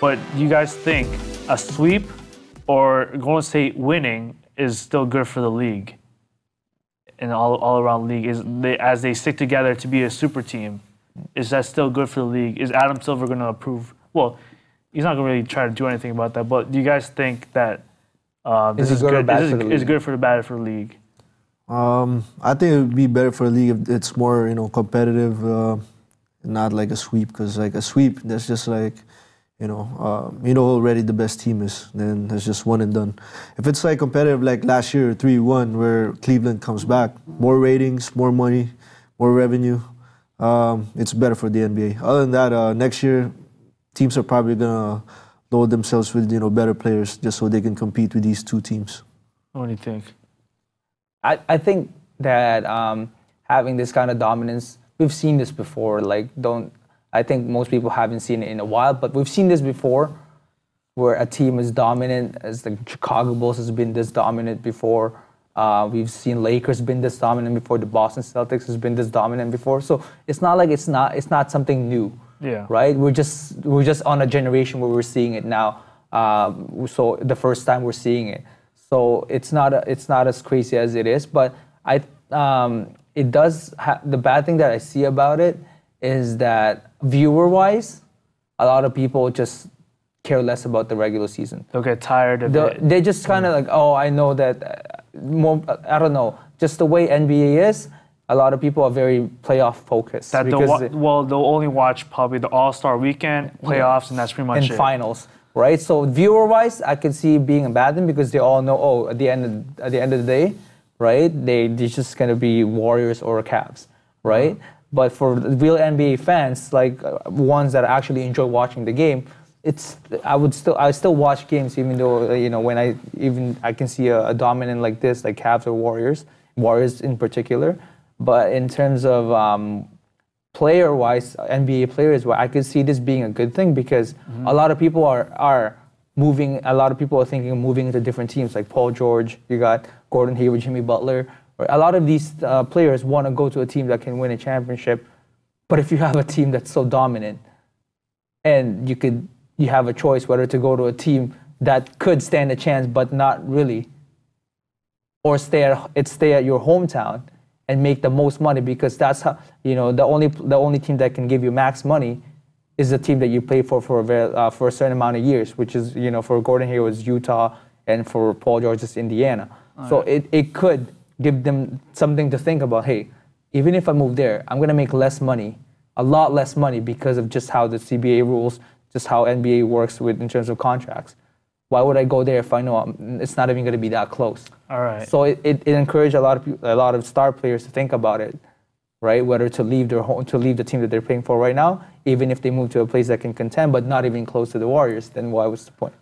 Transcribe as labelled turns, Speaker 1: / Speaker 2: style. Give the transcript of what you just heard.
Speaker 1: But you guys think a sweep or Golden State winning is still good for the league and all, all around league is they, as they stick together to be a super team. Is that still good for the league? Is Adam Silver going to approve? Well, he's not going to really try to do anything about that. But do you guys think that uh, this is, is good? Is, this is, good for the bad
Speaker 2: for the league? Um, I think it would be better for the league if it's more you know competitive, uh, not like a sweep. Because like a sweep, that's just like you know, um, you know already the best team is. Then it's just one and done. If it's like competitive, like last year, three-one, where Cleveland comes back, more ratings, more money, more revenue. Um, it's better for the NBA. Other than that, uh, next year, teams are probably gonna load themselves with you know better players just so they can compete with these two teams.
Speaker 1: What do you think?
Speaker 3: I I think that um, having this kind of dominance, we've seen this before. Like, don't I think most people haven't seen it in a while, but we've seen this before where a team is dominant as the Chicago Bulls has been this dominant before. Uh, we've seen Lakers been this dominant before. The Boston Celtics has been this dominant before. So it's not like it's not it's not something new. Yeah. Right. We're just we're just on a generation where we're seeing it now. Um, so the first time we're seeing it. So it's not a, it's not as crazy as it is. But I um, it does ha- the bad thing that I see about it is that viewer wise, a lot of people just care less about the regular season. They'll get tired of they it. They just kind of mm. like, oh, I know that. Uh, more, uh, I don't know. Just the way NBA is, a lot of people are very playoff focused. That they'll wa-
Speaker 1: well, they'll only watch probably the All Star Weekend playoffs, yeah. and that's pretty much and it. finals,
Speaker 3: right? So viewer wise, I can see being a bad thing because they all know, oh, at the end of, at the end of the day, right? They they just gonna be Warriors or Cavs, right? Mm-hmm. But for real NBA fans, like uh, ones that actually enjoy watching the game, it's I would still I still watch games even though uh, you know when I even I can see a, a dominant like this like Cavs or Warriors, Warriors in particular. But in terms of um, player wise, NBA players, well, I could see this being a good thing because mm-hmm. a lot of people are are moving. A lot of people are thinking of moving to different teams like Paul George. You got Gordon Hayward, Jimmy Butler a lot of these uh, players want to go to a team that can win a championship, but if you have a team that's so dominant, and you could you have a choice whether to go to a team that could stand a chance but not really, or stay at, it stay at your hometown and make the most money because that's how you know the only the only team that can give you max money is the team that you play for for a very, uh, for a certain amount of years, which is you know for Gordon here was Utah and for Paul George is Indiana. All so right. it, it could give them something to think about. Hey, even if I move there, I'm gonna make less money, a lot less money because of just how the CBA rules, just how NBA works with in terms of contracts. Why would I go there if I know I'm, it's not even gonna be that close? All right. So it, it, it encouraged a lot of people, a lot of star players to think about it, right? Whether to leave their home, to leave the team that they're playing for right now, even if they move to a place that can contend, but not even close to the Warriors, then why was the point?